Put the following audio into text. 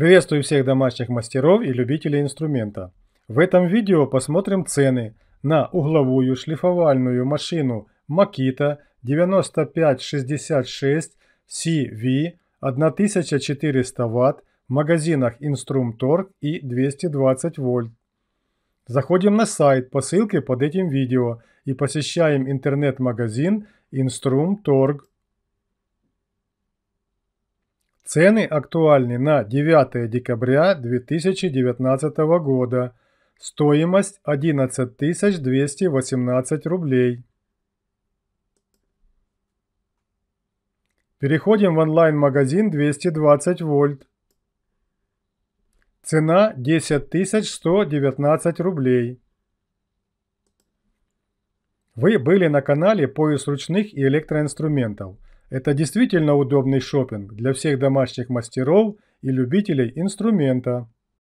Приветствую всех домашних мастеров и любителей инструмента. В этом видео посмотрим цены на угловую шлифовальную машину Makita 9566 CV 1400 Вт в магазинах Instrumtorg и 220 вольт. Заходим на сайт по ссылке под этим видео и посещаем интернет-магазин Instrumtorg. Цены актуальны на 9 декабря 2019 года. Стоимость 11 218 рублей. Переходим в онлайн-магазин 220 вольт. Цена 10 119 рублей. Вы были на канале пояс ручных и электроинструментов». Это действительно удобный шопинг для всех домашних мастеров и любителей инструмента.